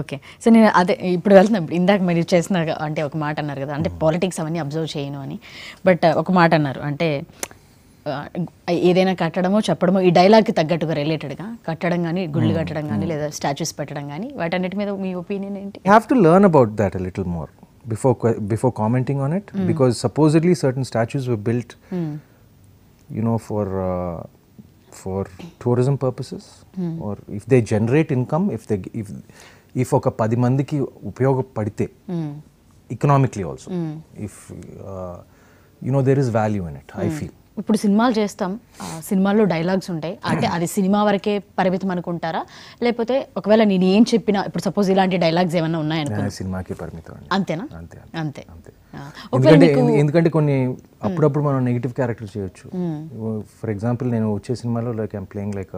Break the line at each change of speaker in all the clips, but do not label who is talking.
Okay so నేను అదే ఇప్పుడు వెళ్తున్నాను ఇందాక మీరు చేసిన అంటే ఒక మాట అన్నారు కదా అంటే hmm. పాలిటిక్స్ అవన్నీ అబ్జర్వ్ చేయను అని బట్ ఒక మాట అన్నారు అంటే ఏదైనా కట్టడమో చెప్పడమో ఈ డైలాగ్కి తగ్గట్టుగా రిలేటెడ్గా కట్టడం కానీ గుళ్ళు hmm. కట్టడం కానీ hmm. లేదా స్టాచ్యూస్ పెట్టడం కానీ వాటన్నిటి మీద మీ ఒపీనియన్ ఏంటి
have to learn about that little more before before commenting on it because supposedly certain statues were built you know for for tourism purposes or if they generate income if they if if ఒక పది మందికి ఉపయోగపడితే economically also if you know there is value in it I feel
ఇప్పుడు సినిమాలు చేస్తాం సినిమాల్లో dialogues ఉంటాయి hmm. అంటే అది సినిమా వరకే పరిమితం అనుకుంటారా లేకపోతే ఒకవేళ నేను ఏం చెప్పినా ఇప్పుడు సపోజ్ ఇలాంటి డైలాగ్స్ ఏమైనా ఉన్నాయని
సినిమాకి పరిమితం
అంతేనా అంతే అంతే అంతే ఎందుకంటే
ఎందుకంటే కొన్ని hmm. అప్పుడప్పుడు మనం నెగిటివ్ క్యారెక్టర్ చేయొచ్చు ఫర్ hmm. ఎగ్జాంపుల్ నేను వచ్చే సినిమాలో like I'm playing like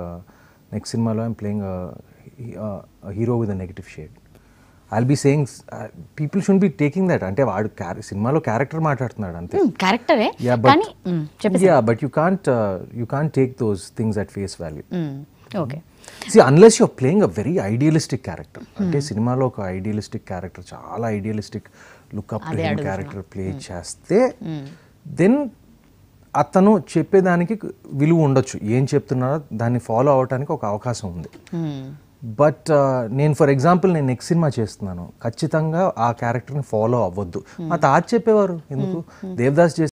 next సినిమాలో I'm playing a hero with a negative shade. I'll be saying people should be taking that అంటే వాడు సినిమాలో క్యారెక్టర్ మాట్లాడుతున్నాడు అంతే
క్యారెక్టరే yeah
but you can't you can't take those things at face value okay see unless you're playing a very idealistic character అంటే సినిమాలో ఒక idealistic character చాలా idealistic look up character play చేస్తే దెన్ hmm. అతను చెప్పేదానికి విలువ ఉండొచ్చు ఏం చెప్తున్నారో దాన్ని ఫాలో అవడానికి ఒక అవకాశం ఉంది hmm. బట్ నేను ఫర్ ఎగ్జాంపుల్ నేను నెక్స్ట్ సినిమా చేస్తున్నాను ఖచ్చితంగా ఆ క్యారెక్టర్ని ఫాలో అవ్వద్దు మా తాత చెప్పేవారు ఎందుకు దేవదాస్ చేసి